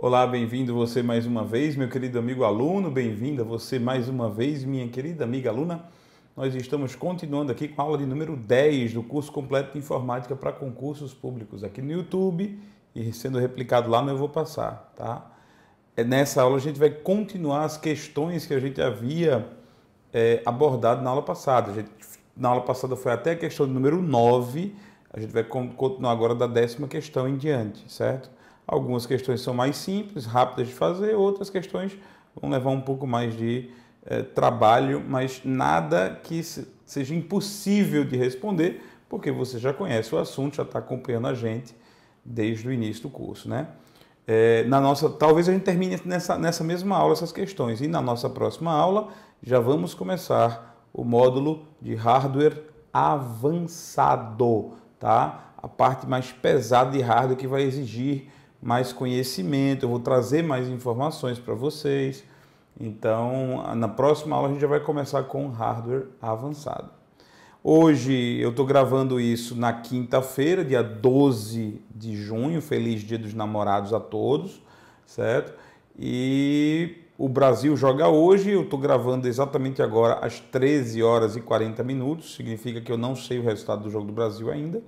Olá, bem-vindo você mais uma vez, meu querido amigo aluno, bem-vinda você mais uma vez, minha querida amiga aluna. Nós estamos continuando aqui com a aula de número 10 do curso completo de informática para concursos públicos aqui no YouTube e sendo replicado lá, mas eu vou passar, tá? É, nessa aula a gente vai continuar as questões que a gente havia é, abordado na aula passada. Gente, na aula passada foi até a questão número 9, a gente vai continuar agora da décima questão em diante, certo? Algumas questões são mais simples, rápidas de fazer, outras questões vão levar um pouco mais de eh, trabalho, mas nada que seja impossível de responder, porque você já conhece o assunto, já está acompanhando a gente desde o início do curso, né? É, na nossa, talvez a gente termine nessa, nessa mesma aula essas questões e na nossa próxima aula já vamos começar o módulo de hardware avançado, tá? A parte mais pesada de hardware que vai exigir mais conhecimento, eu vou trazer mais informações para vocês. Então, na próxima aula a gente já vai começar com hardware avançado. Hoje eu estou gravando isso na quinta-feira, dia 12 de junho. Feliz Dia dos Namorados a todos, certo? E o Brasil joga hoje. Eu estou gravando exatamente agora às 13 horas e 40 minutos. Significa que eu não sei o resultado do jogo do Brasil ainda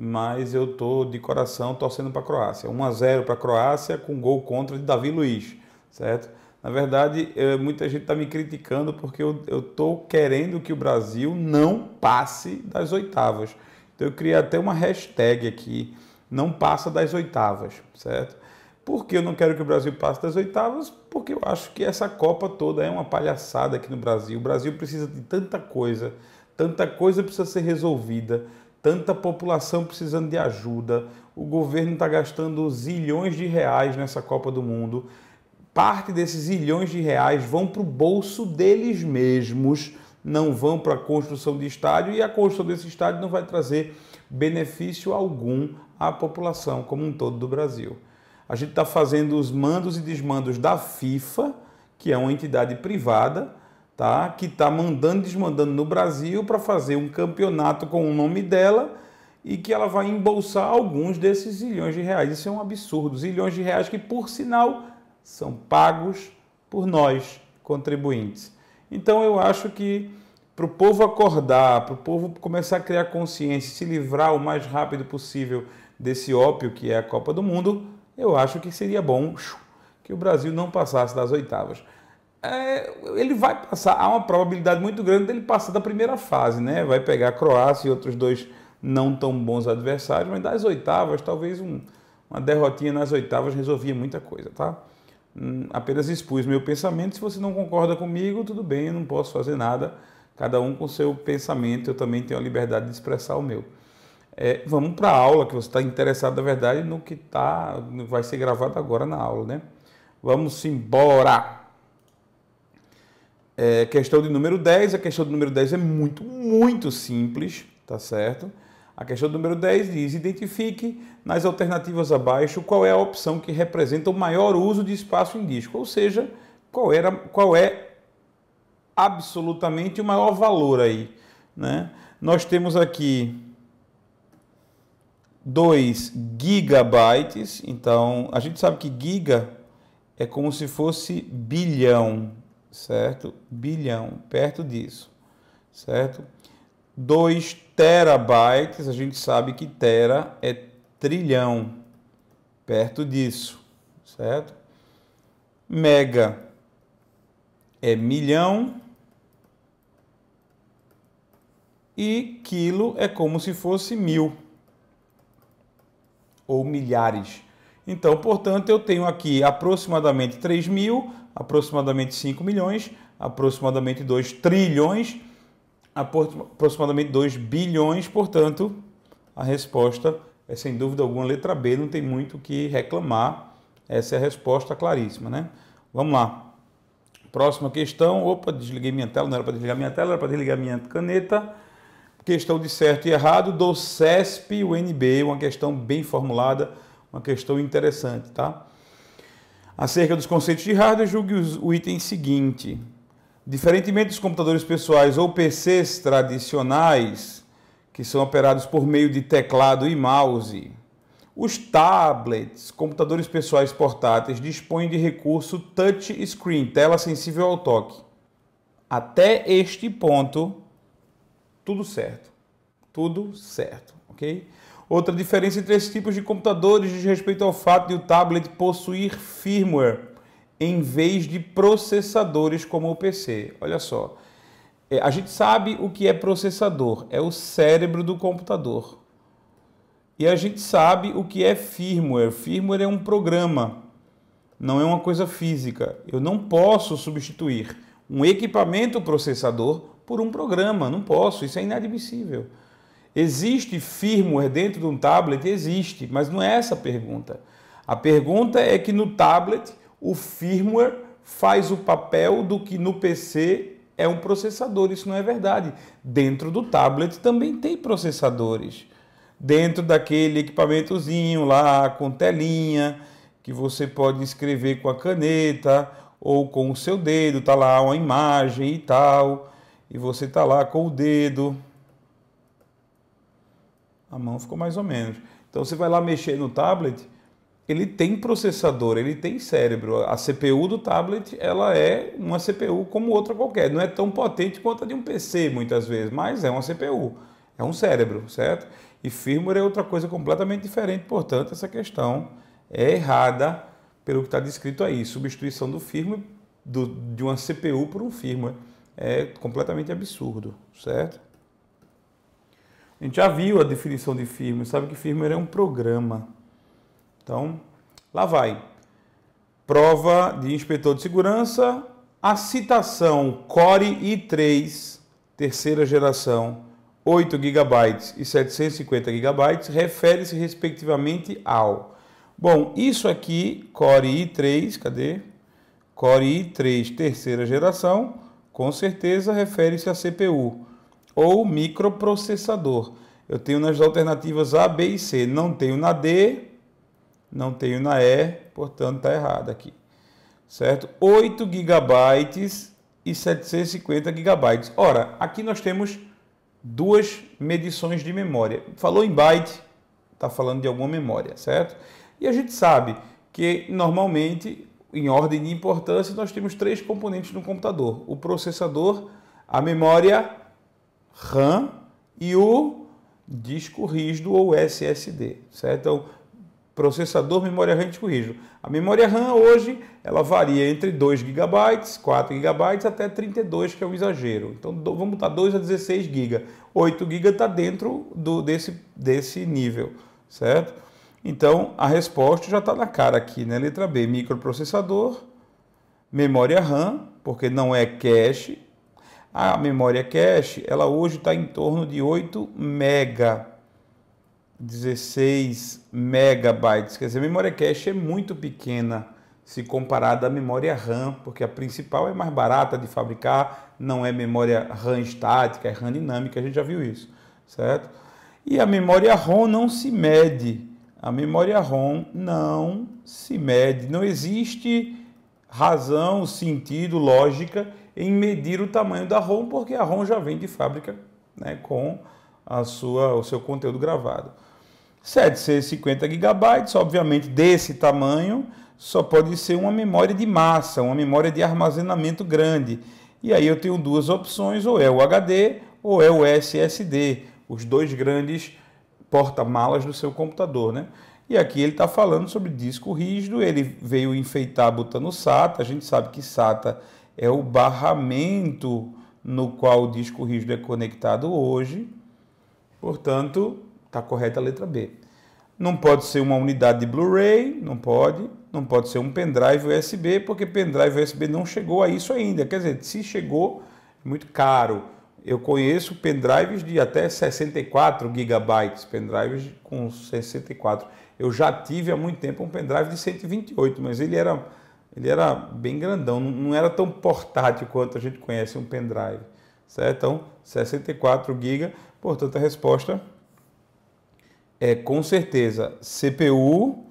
mas eu tô de coração torcendo para a Croácia. 1 a 0 para a Croácia com gol contra de Davi Luiz, certo? Na verdade, é, muita gente está me criticando porque eu estou querendo que o Brasil não passe das oitavas. Então eu criei até uma hashtag aqui, não passa das oitavas, certo? Por que eu não quero que o Brasil passe das oitavas? Porque eu acho que essa Copa toda é uma palhaçada aqui no Brasil. O Brasil precisa de tanta coisa, tanta coisa precisa ser resolvida, tanta população precisando de ajuda, o governo está gastando zilhões de reais nessa Copa do Mundo. Parte desses zilhões de reais vão para o bolso deles mesmos, não vão para a construção de estádio, e a construção desse estádio não vai trazer benefício algum à população como um todo do Brasil. A gente está fazendo os mandos e desmandos da FIFA, que é uma entidade privada, tá? que está mandando e desmandando no Brasil para fazer um campeonato com o nome dela e que ela vai embolsar alguns desses zilhões de reais. Isso é um absurdo. Zilhões de reais que, por sinal, são pagos por nós, contribuintes. Então eu acho que para o povo acordar, para o povo começar a criar consciência, se livrar o mais rápido possível desse ópio que é a Copa do Mundo, eu acho que seria bom que o Brasil não passasse das oitavas é, ele vai passar, há uma probabilidade muito grande dele passar da primeira fase, né? Vai pegar a Croácia e outros dois não tão bons adversários, mas das oitavas, talvez um, uma derrotinha nas oitavas resolvia muita coisa, tá? Hum, apenas expus meu pensamento, se você não concorda comigo, tudo bem, eu não posso fazer nada, cada um com seu pensamento, eu também tenho a liberdade de expressar o meu. É, vamos para a aula, que você está interessado, na verdade, no que tá, vai ser gravado agora na aula, né? Vamos embora! É, questão de número 10, a questão do número 10 é muito, muito simples, tá certo? A questão do número 10 diz: identifique nas alternativas abaixo qual é a opção que representa o maior uso de espaço em disco, ou seja, qual, era, qual é absolutamente o maior valor aí. Né? Nós temos aqui 2 gigabytes, então a gente sabe que giga é como se fosse bilhão, certo? Bilhão, perto disso, certo? 2 terabytes, a gente sabe que tera é trilhão, perto disso, certo? Mega é milhão e quilo é como se fosse mil ou milhares, então, portanto, eu tenho aqui aproximadamente 3 mil, aproximadamente 5 milhões, aproximadamente 2 trilhões, aproximadamente 2 bilhões. Portanto, a resposta é sem dúvida alguma letra B, não tem muito o que reclamar. Essa é a resposta claríssima, né? Vamos lá. Próxima questão. Opa, desliguei minha tela, não era para desligar minha tela, era para desligar minha caneta. Questão de certo e errado do CESP UNB, uma questão bem formulada uma questão interessante, tá? Acerca dos conceitos de hardware, julgue o item seguinte. Diferentemente dos computadores pessoais ou PCs tradicionais, que são operados por meio de teclado e mouse, os tablets, computadores pessoais portáteis, dispõem de recurso touch screen, tela sensível ao toque. Até este ponto, tudo certo. Tudo certo, ok? Outra diferença entre esses tipos de computadores diz respeito ao fato de o tablet possuir firmware em vez de processadores como o PC. Olha só, é, a gente sabe o que é processador, é o cérebro do computador. E a gente sabe o que é firmware. Firmware é um programa, não é uma coisa física. Eu não posso substituir um equipamento processador por um programa, não posso, isso é inadmissível. Existe firmware dentro de um tablet? Existe, mas não é essa a pergunta. A pergunta é que no tablet o firmware faz o papel do que no PC é um processador. Isso não é verdade. Dentro do tablet também tem processadores. Dentro daquele equipamentozinho lá com telinha que você pode escrever com a caneta ou com o seu dedo, tá lá uma imagem e tal, e você tá lá com o dedo a mão ficou mais ou menos. Então você vai lá mexer no tablet, ele tem processador, ele tem cérebro. A CPU do tablet, ela é uma CPU como outra qualquer. Não é tão potente quanto a de um PC, muitas vezes, mas é uma CPU, é um cérebro, certo? E firmware é outra coisa completamente diferente. Portanto, essa questão é errada pelo que está descrito aí. Substituição do firmware, do, de uma CPU por um firmware. É completamente absurdo, certo? A gente já viu a definição de firma, sabe que firma é um programa. Então, lá vai. Prova de inspetor de segurança, a citação Core i3, terceira geração, 8 GB e 750 GB, refere-se respectivamente ao. Bom, isso aqui, Core i3, cadê? Core i3, terceira geração, com certeza refere-se à CPU ou microprocessador. Eu tenho nas alternativas A, B e C. Não tenho na D, não tenho na E, portanto está errado aqui. Certo? 8 GB e 750 GB. Ora, aqui nós temos duas medições de memória. Falou em byte, está falando de alguma memória, certo? E a gente sabe que normalmente, em ordem de importância, nós temos três componentes no computador: o processador, a memória RAM e o disco rígido ou SSD, certo? Então, processador, memória RAM e disco rígido. A memória RAM hoje ela varia entre 2 GB, 4 GB até 32, que é um exagero. Então vamos botar 2 a 16 GB. 8 GB está dentro do, desse, desse nível, certo? Então a resposta já está na cara aqui, né? Letra B, microprocessador, memória RAM, porque não é cache, a memória cache, ela hoje está em torno de 8 mega, 16 megabytes. Quer dizer, a memória cache é muito pequena se comparada à memória RAM, porque a principal é mais barata de fabricar, não é memória RAM estática, é RAM dinâmica, a gente já viu isso, certo? E a memória ROM não se mede. A memória ROM não se mede, não existe razão, sentido, lógica em medir o tamanho da ROM, porque a ROM já vem de fábrica né, com a sua, o seu conteúdo gravado. 750 GB, obviamente desse tamanho, só pode ser uma memória de massa, uma memória de armazenamento grande. E aí eu tenho duas opções, ou é o HD ou é o SSD, os dois grandes porta-malas do seu computador, né? E aqui ele está falando sobre disco rígido, ele veio enfeitar botando SATA, a gente sabe que SATA é o barramento no qual o disco rígido é conectado hoje. Portanto, está correta a letra B. Não pode ser uma unidade de Blu-ray, não pode. Não pode ser um pendrive USB, porque pendrive USB não chegou a isso ainda. Quer dizer, se chegou, é muito caro. Eu conheço pendrives de até 64 gigabytes, pendrives com 64. Eu já tive há muito tempo um pendrive de 128, mas ele era ele era bem grandão, não era tão portátil quanto a gente conhece um pendrive, certo? Então, 64 GB, portanto a resposta é com certeza CPU,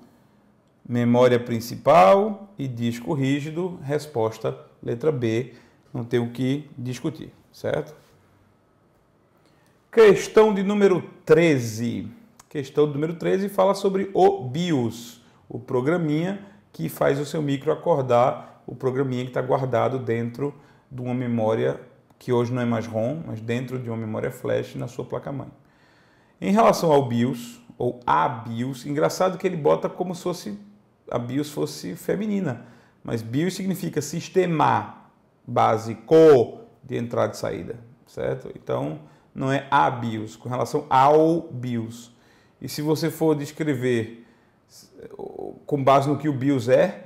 memória principal e disco rígido, resposta letra B, não tem o que discutir, certo? Questão de número 13. Questão de número 13 fala sobre o BIOS, o programinha que faz o seu micro acordar o programinha que está guardado dentro de uma memória que hoje não é mais ROM, mas dentro de uma memória flash na sua placa-mãe. Em relação ao BIOS, ou a BIOS, engraçado que ele bota como se fosse a BIOS fosse feminina, mas BIOS significa sistema básico de entrada e saída, certo? Então, não é a BIOS, com relação ao BIOS. E se você for descrever com base no que o BIOS é.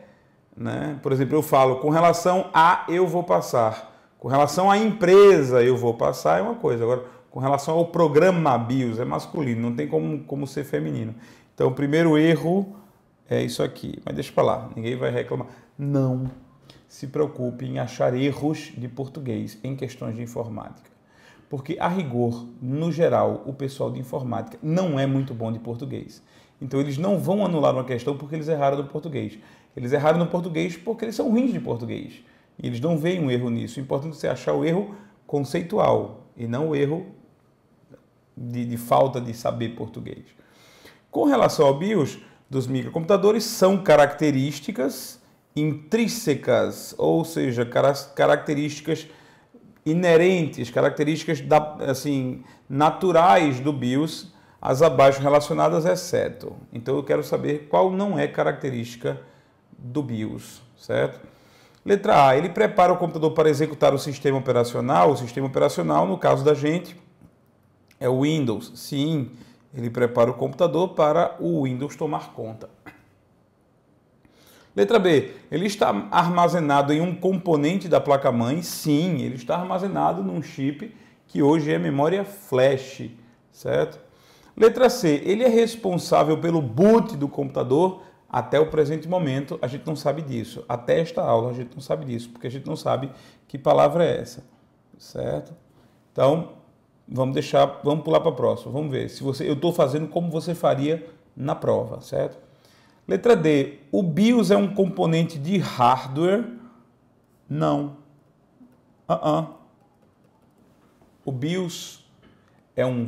Né? Por exemplo, eu falo com relação a eu vou passar, com relação à empresa eu vou passar é uma coisa. Agora, com relação ao programa BIOS é masculino, não tem como, como ser feminino. Então, o primeiro erro é isso aqui. Mas deixa para lá, ninguém vai reclamar. Não se preocupe em achar erros de português em questões de informática. Porque, a rigor, no geral, o pessoal de informática não é muito bom de português. Então eles não vão anular uma questão porque eles erraram no português. Eles erraram no português porque eles são ruins de português. E eles não veem um erro nisso. O importante é você achar o erro conceitual e não o erro de, de falta de saber português. Com relação ao BIOS dos microcomputadores, são características intrínsecas, ou seja, características inerentes, características da, assim, naturais do BIOS as abaixo relacionadas, exceto. É então eu quero saber qual não é característica do BIOS, certo? Letra A, ele prepara o computador para executar o sistema operacional. O sistema operacional, no caso da gente, é o Windows. Sim, ele prepara o computador para o Windows tomar conta. Letra B, ele está armazenado em um componente da placa-mãe? Sim, ele está armazenado num chip que hoje é memória flash, certo? Letra C, ele é responsável pelo boot do computador até o presente momento, a gente não sabe disso. Até esta aula, a gente não sabe disso, porque a gente não sabe que palavra é essa, certo? Então, vamos deixar, vamos pular para a próxima. Vamos ver se você, eu estou fazendo como você faria na prova, certo? Letra D, o BIOS é um componente de hardware? Não. Uh -uh. O BIOS é um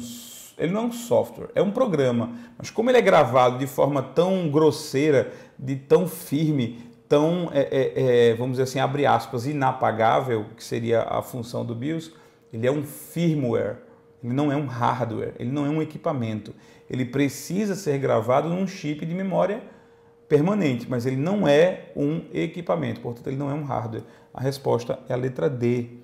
ele não é um software, é um programa. Mas como ele é gravado de forma tão grosseira, de tão firme, tão, é, é, é, vamos dizer assim, abre aspas, inapagável, que seria a função do BIOS, ele é um firmware, ele não é um hardware, ele não é um equipamento. Ele precisa ser gravado num chip de memória permanente, mas ele não é um equipamento, portanto, ele não é um hardware. A resposta é a letra D.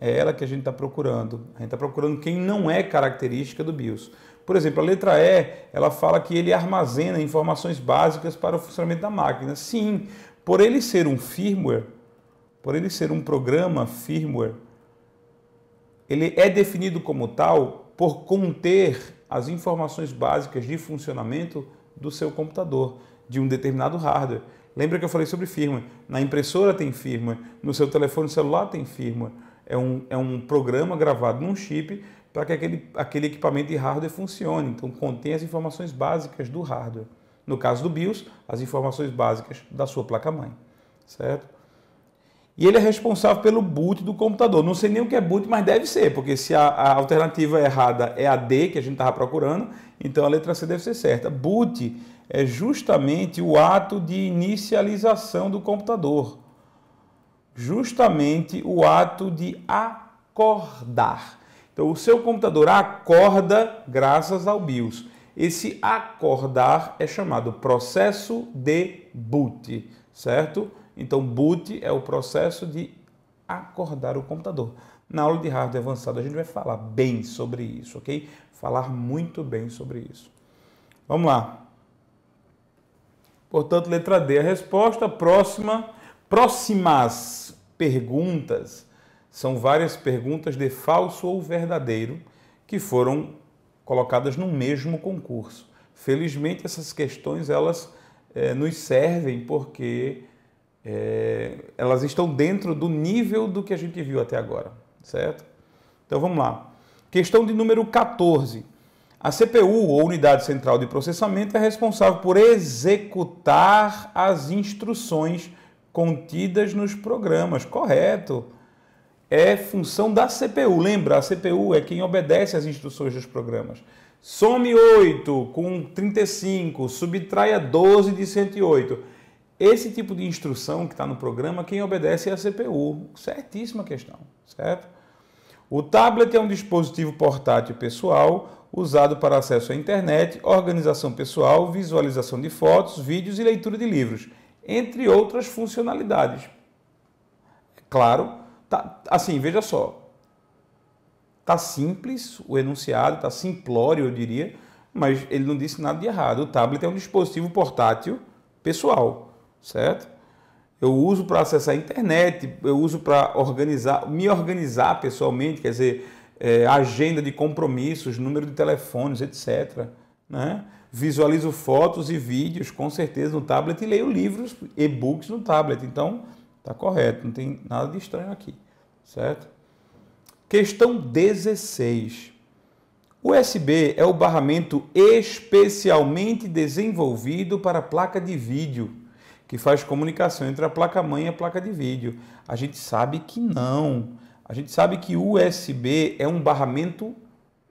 É ela que a gente está procurando. A gente está procurando quem não é característica do BIOS. Por exemplo, a letra E, ela fala que ele armazena informações básicas para o funcionamento da máquina. Sim, por ele ser um firmware, por ele ser um programa firmware, ele é definido como tal por conter as informações básicas de funcionamento do seu computador, de um determinado hardware. Lembra que eu falei sobre firmware? Na impressora tem firmware, no seu telefone celular tem firmware é um, é um programa gravado num chip para que aquele, aquele equipamento de hardware funcione. Então, contém as informações básicas do hardware. No caso do BIOS, as informações básicas da sua placa-mãe, certo? E ele é responsável pelo boot do computador. Não sei nem o que é boot, mas deve ser, porque se a, a alternativa errada é a D, que a gente estava procurando, então a letra C deve ser certa. Boot é justamente o ato de inicialização do computador justamente o ato de acordar. Então, o seu computador acorda graças ao BIOS. Esse acordar é chamado processo de boot, certo? Então, boot é o processo de acordar o computador. Na aula de hardware avançado, a gente vai falar bem sobre isso, ok? Falar muito bem sobre isso. Vamos lá. Portanto, letra D a resposta. Próxima Próximas perguntas são várias perguntas de falso ou verdadeiro que foram colocadas no mesmo concurso. Felizmente essas questões elas eh, nos servem porque eh, elas estão dentro do nível do que a gente viu até agora, certo? Então vamos lá. Questão de número 14. A CPU, ou Unidade Central de Processamento, é responsável por executar as instruções contidas nos programas, correto. É função da CPU. Lembra, a CPU é quem obedece às instruções dos programas. Some 8 com 35, subtraia 12 de 108. Esse tipo de instrução que está no programa, quem obedece é a CPU. Certíssima questão, certo? O tablet é um dispositivo portátil pessoal usado para acesso à internet, organização pessoal, visualização de fotos, vídeos e leitura de livros entre outras funcionalidades. É claro, tá, assim, veja só, tá simples o enunciado, tá simplório, eu diria, mas ele não disse nada de errado. O tablet é um dispositivo portátil pessoal, certo? Eu uso para acessar a internet, eu uso para organizar, me organizar pessoalmente, quer dizer, é, agenda de compromissos, número de telefones, etc. Né? visualizo fotos e vídeos, com certeza, no tablet e leio livros, e-books no tablet. Então, tá correto, não tem nada de estranho aqui, certo? Questão 16. USB é o barramento especialmente desenvolvido para placa de vídeo, que faz comunicação entre a placa-mãe e a placa de vídeo. A gente sabe que não. A gente sabe que USB é um barramento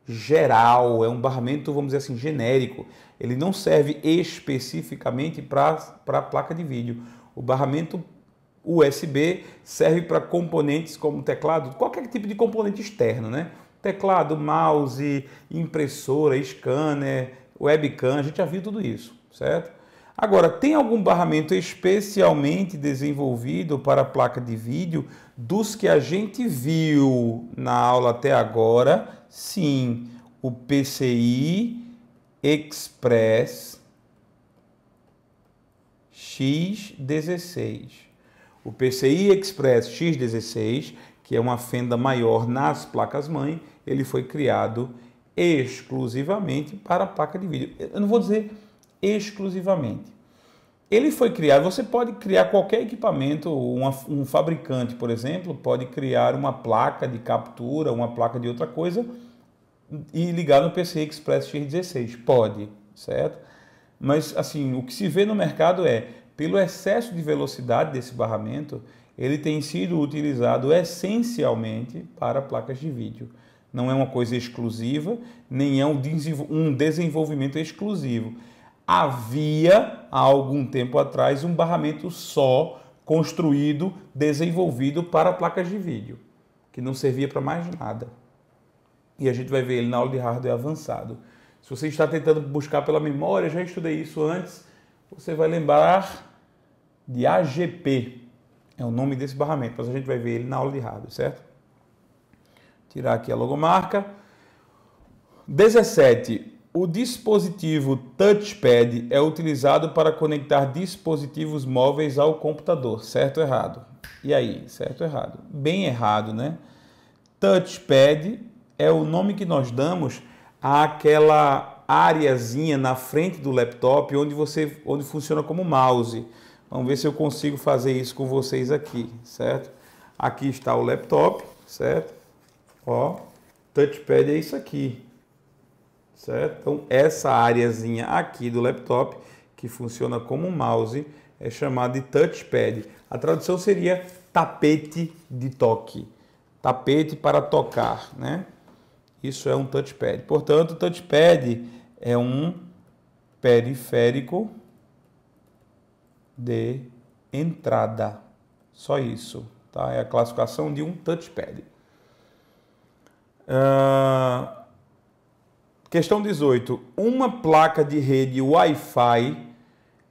geral, é um barramento, vamos dizer assim, genérico. Ele não serve especificamente para a placa de vídeo. O barramento USB serve para componentes como teclado, qualquer tipo de componente externo, né? Teclado, mouse, impressora, scanner, webcam, a gente já viu tudo isso, certo? Agora, tem algum barramento especialmente desenvolvido para a placa de vídeo dos que a gente viu na aula até agora? Sim, o PCI Express X16. O PCI Express X16, que é uma fenda maior nas placas-mãe, ele foi criado exclusivamente para a placa de vídeo. Eu não vou dizer exclusivamente, ele foi criado, você pode criar qualquer equipamento, uma, um fabricante, por exemplo, pode criar uma placa de captura, uma placa de outra coisa e ligar no PCI Express X16. Pode, certo? Mas assim, o que se vê no mercado é, pelo excesso de velocidade desse barramento, ele tem sido utilizado essencialmente para placas de vídeo. Não é uma coisa exclusiva, nem é um desenvolvimento exclusivo havia há algum tempo atrás um barramento só construído, desenvolvido para placas de vídeo, que não servia para mais nada. E a gente vai ver ele na aula de hardware avançado. Se você está tentando buscar pela memória, já estudei isso antes, você vai lembrar de AGP. É o nome desse barramento, mas a gente vai ver ele na aula de hardware, certo? Tirar aqui a logomarca. 17. O dispositivo touchpad é utilizado para conectar dispositivos móveis ao computador, certo ou errado? E aí, certo ou errado? Bem errado, né? Touchpad é o nome que nós damos àquela áreazinha na frente do laptop onde você onde funciona como mouse. Vamos ver se eu consigo fazer isso com vocês aqui, certo? Aqui está o laptop, certo? Ó, touchpad é isso aqui certo? Então, essa áreazinha aqui do laptop, que funciona como um mouse, é chamada de touchpad. A tradução seria tapete de toque, tapete para tocar, né? Isso é um touchpad. Portanto, touchpad é um periférico de entrada. Só isso, tá? É a classificação de um touchpad. Uh, Questão 18. Uma placa de rede Wi-Fi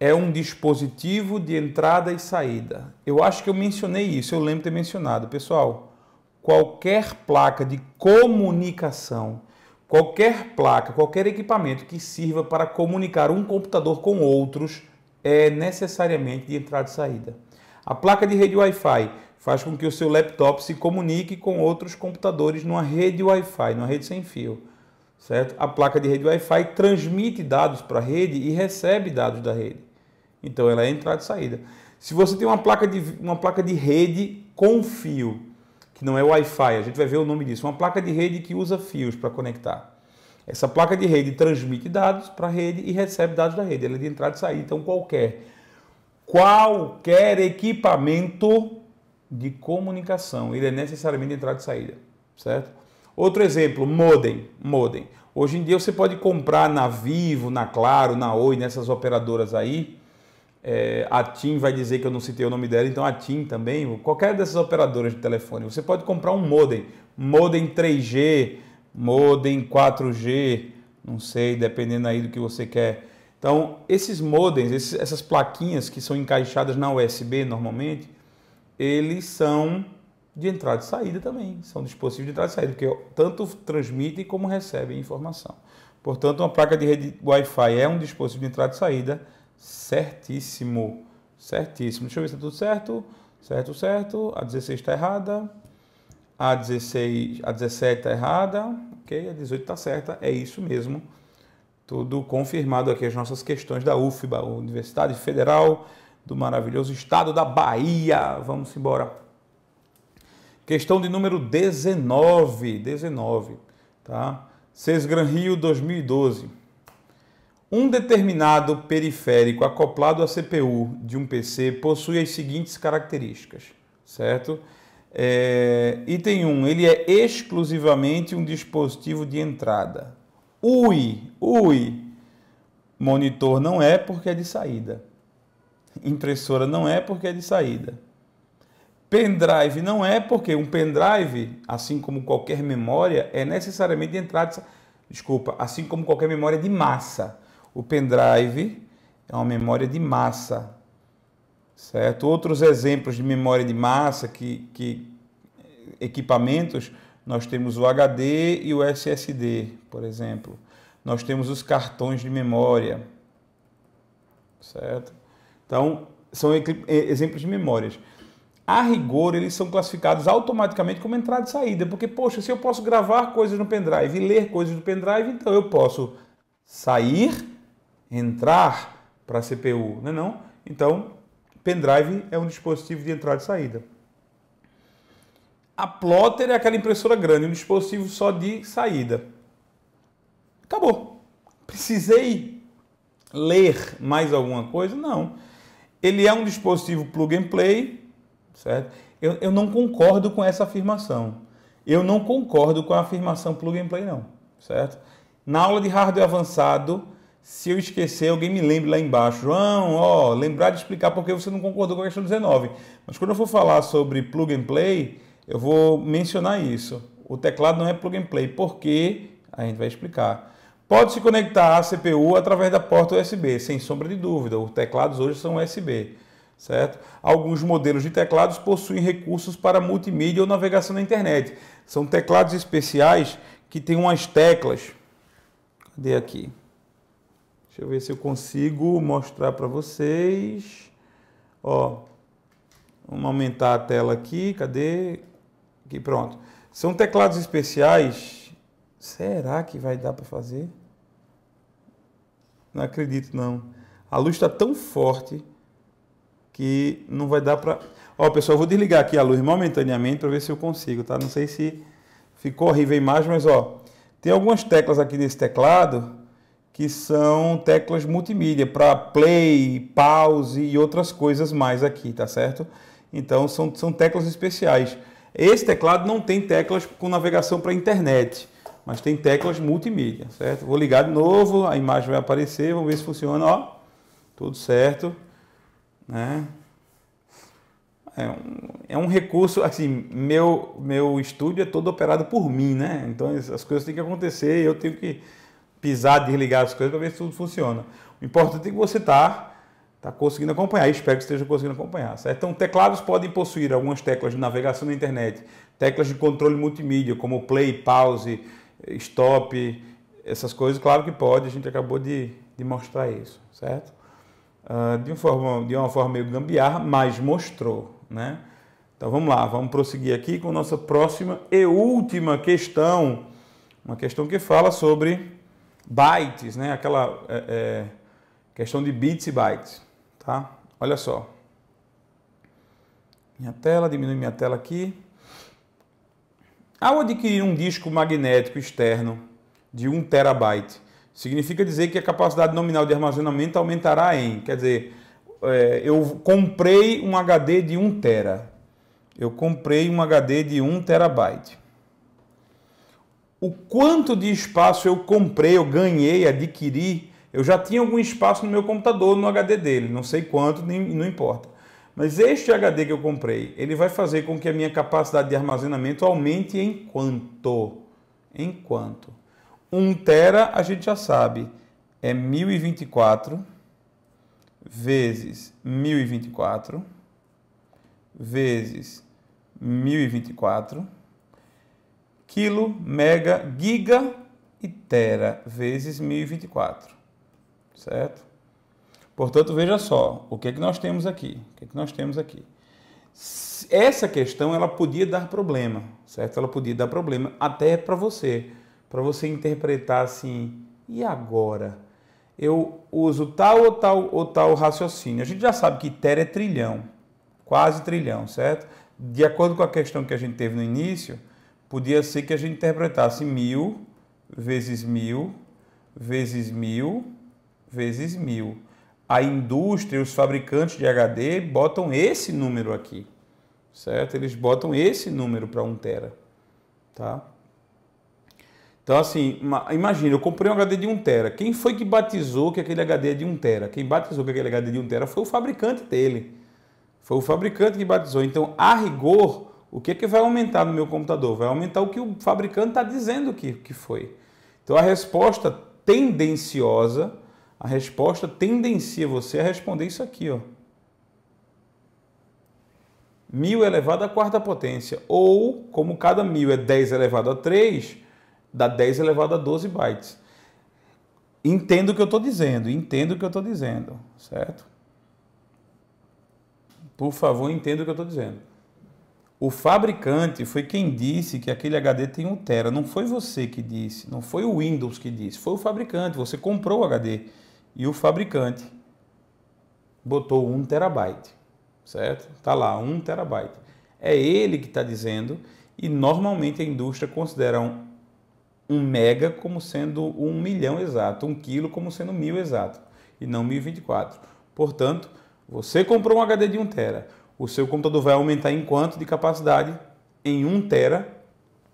é um dispositivo de entrada e saída. Eu acho que eu mencionei isso, eu lembro de ter mencionado. Pessoal, qualquer placa de comunicação, qualquer placa, qualquer equipamento que sirva para comunicar um computador com outros é necessariamente de entrada e saída. A placa de rede Wi-Fi faz com que o seu laptop se comunique com outros computadores numa rede Wi-Fi, numa rede sem fio certo? A placa de rede Wi-Fi transmite dados para a rede e recebe dados da rede. Então ela é entrada e saída. Se você tem uma placa de, uma placa de rede com fio, que não é Wi-Fi, a gente vai ver o nome disso, uma placa de rede que usa fios para conectar. Essa placa de rede transmite dados para a rede e recebe dados da rede. Ela é de entrada e saída. Então qualquer qualquer equipamento de comunicação, ele é necessariamente de entrada e saída, certo? Outro exemplo, modem, modem. Hoje em dia você pode comprar na Vivo, na Claro, na Oi, nessas operadoras aí. É, a TIM vai dizer que eu não citei o nome dela, então a TIM também, qualquer dessas operadoras de telefone, você pode comprar um modem, modem 3G, modem 4G, não sei, dependendo aí do que você quer. Então, esses modems, esses, essas plaquinhas que são encaixadas na USB normalmente, eles são de entrada e saída também. São dispositivos de entrada e saída, porque tanto transmitem como recebem informação. Portanto, uma placa de rede Wi-Fi é um dispositivo de entrada e saída certíssimo. Certíssimo. Deixa eu ver se está tudo certo. Certo, certo. A 16 está errada. A, 16, a 17 está errada. Ok, a 18 está certa. É isso mesmo. Tudo confirmado aqui as nossas questões da UFBA, Universidade Federal do maravilhoso estado da Bahia. Vamos embora. Questão de número 19, 19, tá? Seis Gran Rio 2012. Um determinado periférico acoplado à CPU de um PC possui as seguintes características, certo? É, item 1, ele é exclusivamente um dispositivo de entrada. UI, UI, monitor não é porque é de saída. Impressora não é porque é de saída. Pendrive não é porque um pendrive, assim como qualquer memória, é necessariamente entrada, desculpa, assim como qualquer memória de massa. O pendrive é uma memória de massa, certo? Outros exemplos de memória de massa que, que equipamentos nós temos o HD e o SSD, por exemplo. Nós temos os cartões de memória, certo? Então são exemplos de memórias a rigor, eles são classificados automaticamente como entrada e saída, porque, poxa, se eu posso gravar coisas no pendrive e ler coisas no pendrive, então eu posso sair, entrar para a CPU, não é não? Então, pendrive é um dispositivo de entrada e saída. A plotter é aquela impressora grande, um dispositivo só de saída. Acabou. Precisei ler mais alguma coisa? Não. Ele é um dispositivo plug and play, certo? Eu, eu não concordo com essa afirmação. Eu não concordo com a afirmação plug and play, não, certo? Na aula de hardware avançado, se eu esquecer, alguém me lembre lá embaixo. João, ó, lembrar de explicar porque você não concordou com a questão 19. Mas quando eu for falar sobre plug and play, eu vou mencionar isso. O teclado não é plug and play, porque a gente vai explicar. Pode se conectar à CPU através da porta USB, sem sombra de dúvida. Os teclados hoje são USB certo? Alguns modelos de teclados possuem recursos para multimídia ou navegação na internet. São teclados especiais que têm umas teclas. Cadê aqui? Deixa eu ver se eu consigo mostrar para vocês. Ó, vamos aumentar a tela aqui. Cadê? Aqui, pronto. São teclados especiais. Será que vai dar para fazer? Não acredito, não. A luz está tão forte que não vai dar para... Ó, pessoal, vou desligar aqui a luz momentaneamente para ver se eu consigo, tá? Não sei se ficou horrível a imagem, mas ó, tem algumas teclas aqui nesse teclado que são teclas multimídia para play, pause e outras coisas mais aqui, tá certo? Então são, são teclas especiais. Esse teclado não tem teclas com navegação para internet, mas tem teclas multimídia, certo? Vou ligar de novo, a imagem vai aparecer, vamos ver se funciona, ó. Tudo certo né? É um, é um recurso, assim, meu, meu estúdio é todo operado por mim, né? Então as coisas têm que acontecer, eu tenho que pisar, desligar as coisas para ver se tudo funciona. O importante é que você está tá conseguindo acompanhar, espero que esteja conseguindo acompanhar, certo? Então teclados podem possuir algumas teclas de navegação na internet, teclas de controle multimídia, como play, pause, stop, essas coisas, claro que pode, a gente acabou de, de mostrar isso, certo? Ah, de, uma forma, de uma forma meio gambiarra, mas mostrou. Né? Então vamos lá, vamos prosseguir aqui com nossa próxima e última questão. Uma questão que fala sobre bytes, né? aquela é, é, questão de bits e bytes. Tá? Olha só. Minha tela, diminui minha tela aqui. Ao adquirir um disco magnético externo de 1 terabyte, Significa dizer que a capacidade nominal de armazenamento aumentará em, quer dizer, é, eu comprei um HD de 1 tera. Eu comprei um HD de 1 terabyte. O quanto de espaço eu comprei, eu ganhei, adquiri, eu já tinha algum espaço no meu computador, no HD dele, não sei quanto, nem, não importa. Mas este HD que eu comprei, ele vai fazer com que a minha capacidade de armazenamento aumente em quanto? Em quanto? 1 tera a gente já sabe, é 1024 vezes 1024 vezes 1024 quilo, mega, giga e tera vezes 1024, certo? Portanto, veja só, o que é que nós temos aqui? O que é que nós temos aqui? Essa questão ela podia dar problema, certo? Ela podia dar problema até para você, para você interpretar assim, e agora? Eu uso tal ou tal ou tal raciocínio. A gente já sabe que tera é trilhão, quase trilhão, certo? De acordo com a questão que a gente teve no início, podia ser que a gente interpretasse mil vezes mil vezes mil vezes mil. A indústria, os fabricantes de HD botam esse número aqui, certo? Eles botam esse número para um tera, tá? Então, assim, imagina, eu comprei um HD de 1 tera. Quem foi que batizou que aquele HD é de 1 tera? Quem batizou que aquele HD é de 1 tera foi o fabricante dele. Foi o fabricante que batizou. Então, a rigor, o que, é que vai aumentar no meu computador? Vai aumentar o que o fabricante está dizendo que, que foi. Então, a resposta tendenciosa, a resposta tendencia você a responder isso aqui, ó. 1000 elevado à quarta potência. Ou, como cada 1000 é 10 elevado a 3, dá 10 elevado a 12 bytes. Entendo o que eu estou dizendo, entendo o que eu estou dizendo, certo? Por favor, entenda o que eu estou dizendo. O fabricante foi quem disse que aquele HD tem 1 tera. Não foi você que disse, não foi o Windows que disse, foi o fabricante. Você comprou o HD e o fabricante botou 1 terabyte, certo? Tá lá, 1 terabyte. É ele que está dizendo e normalmente a indústria considera um mega como sendo um milhão exato, um quilo como sendo mil exato, e não 1024. Portanto, você comprou um HD de 1 tera, o seu computador vai aumentar em quanto de capacidade? Em 1 tera,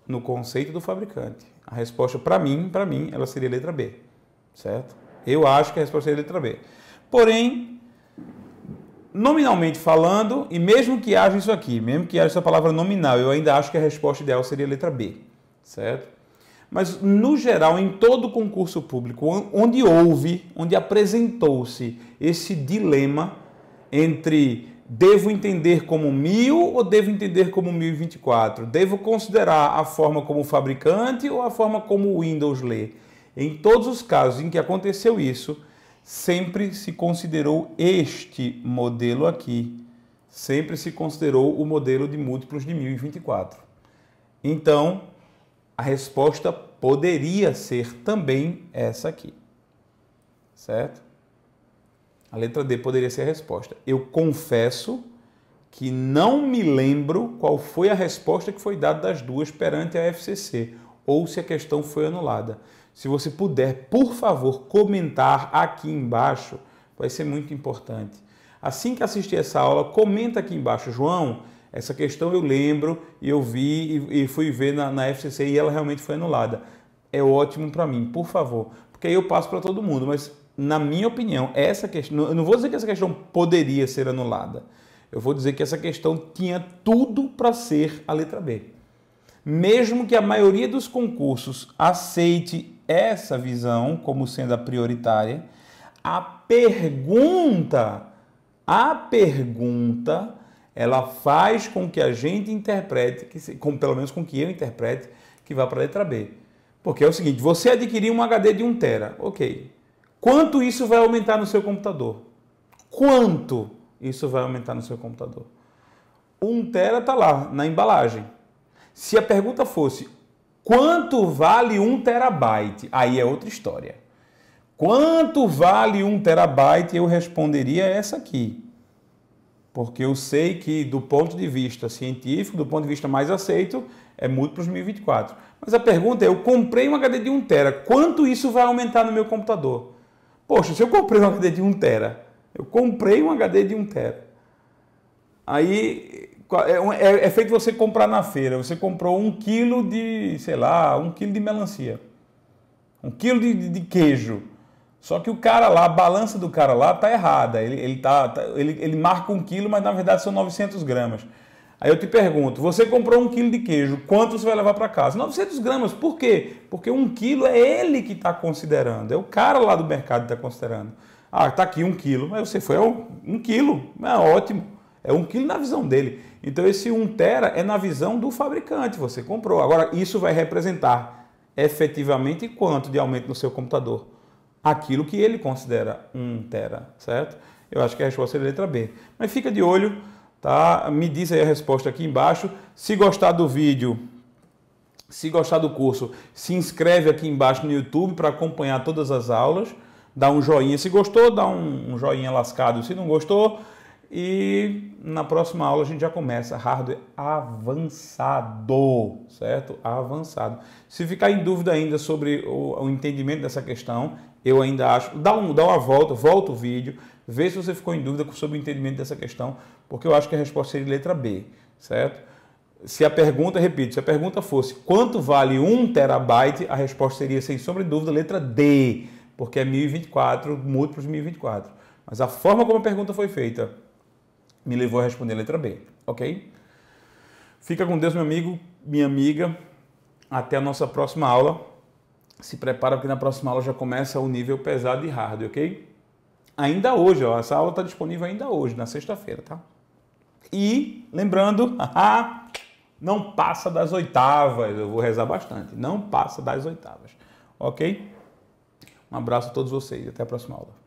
no conceito do fabricante. A resposta para mim, para mim, ela seria letra B, certo? Eu acho que a resposta seria letra B. Porém, nominalmente falando, e mesmo que haja isso aqui, mesmo que haja essa palavra nominal, eu ainda acho que a resposta ideal seria letra B, certo? Mas, no geral, em todo concurso público, onde houve, onde apresentou-se esse dilema entre devo entender como 1000 ou devo entender como 1024? Devo considerar a forma como o fabricante ou a forma como o Windows lê? Em todos os casos em que aconteceu isso, sempre se considerou este modelo aqui, sempre se considerou o modelo de múltiplos de 1024. Então, a resposta poderia ser também essa aqui. Certo? A letra D poderia ser a resposta. Eu confesso que não me lembro qual foi a resposta que foi dada das duas perante a FCC ou se a questão foi anulada. Se você puder, por favor, comentar aqui embaixo, vai ser muito importante. Assim que assistir essa aula, comenta aqui embaixo, João, essa questão eu lembro e eu vi e, fui ver na, na FCC e ela realmente foi anulada. É ótimo para mim, por favor, porque aí eu passo para todo mundo, mas na minha opinião, essa questão, eu não vou dizer que essa questão poderia ser anulada. Eu vou dizer que essa questão tinha tudo para ser a letra B. Mesmo que a maioria dos concursos aceite essa visão como sendo a prioritária, a pergunta, a pergunta ela faz com que a gente interprete, que, com, pelo menos com que eu interprete, que vá para a letra B. Porque é o seguinte, você adquirir um HD de 1 tera, ok. Quanto isso vai aumentar no seu computador? Quanto isso vai aumentar no seu computador? 1 tera está lá, na embalagem. Se a pergunta fosse, quanto vale 1 terabyte? Aí é outra história. Quanto vale 1 terabyte? Eu responderia essa aqui porque eu sei que, do ponto de vista científico, do ponto de vista mais aceito, é muito para os 1024. Mas a pergunta é: eu comprei um HD de 1 tera, quanto isso vai aumentar no meu computador? Poxa, se eu comprei um HD de 1 tera, eu comprei um HD de 1 tera. Aí é, é, é, feito você comprar na feira. Você comprou um quilo de, sei lá, um quilo de melancia, um quilo de, de, de queijo. Só que o cara lá, a balança do cara lá tá errada. Ele, ele, tá, tá ele, ele marca um quilo, mas na verdade são 900 gramas. Aí eu te pergunto, você comprou um quilo de queijo, quanto você vai levar para casa? 900 gramas, por quê? Porque um quilo é ele que está considerando, é o cara lá do mercado que está considerando. Ah, está aqui um quilo, mas você foi, é um, um quilo, é ótimo, é um quilo na visão dele. Então esse 1 um tera é na visão do fabricante, você comprou. Agora isso vai representar efetivamente quanto de aumento no seu computador? aquilo que ele considera um tera, certo? Eu acho que a resposta é a letra B. Mas fica de olho, tá? Me diz aí a resposta aqui embaixo. Se gostar do vídeo, se gostar do curso, se inscreve aqui embaixo no YouTube para acompanhar todas as aulas. Dá um joinha se gostou, dá um joinha lascado se não gostou. E na próxima aula a gente já começa hardware avançado, certo? Avançado. Se ficar em dúvida ainda sobre o, o entendimento dessa questão, eu ainda acho. Dá, um, dá uma volta, volta o vídeo, vê se você ficou em dúvida sobre o entendimento dessa questão, porque eu acho que a resposta seria letra B, certo? Se a pergunta, repito, se a pergunta fosse quanto vale 1 terabyte, a resposta seria, sem sombra de dúvida, letra D, porque é 1024, múltiplos de 1024. Mas a forma como a pergunta foi feita me levou a responder a letra B, ok? Fica com Deus, meu amigo, minha amiga. Até a nossa próxima aula se prepara porque na próxima aula já começa o nível pesado e hard, ok? Ainda hoje, ó, essa aula está disponível ainda hoje, na sexta-feira, tá? E, lembrando, não passa das oitavas, eu vou rezar bastante, não passa das oitavas, ok? Um abraço a todos vocês, e até a próxima aula.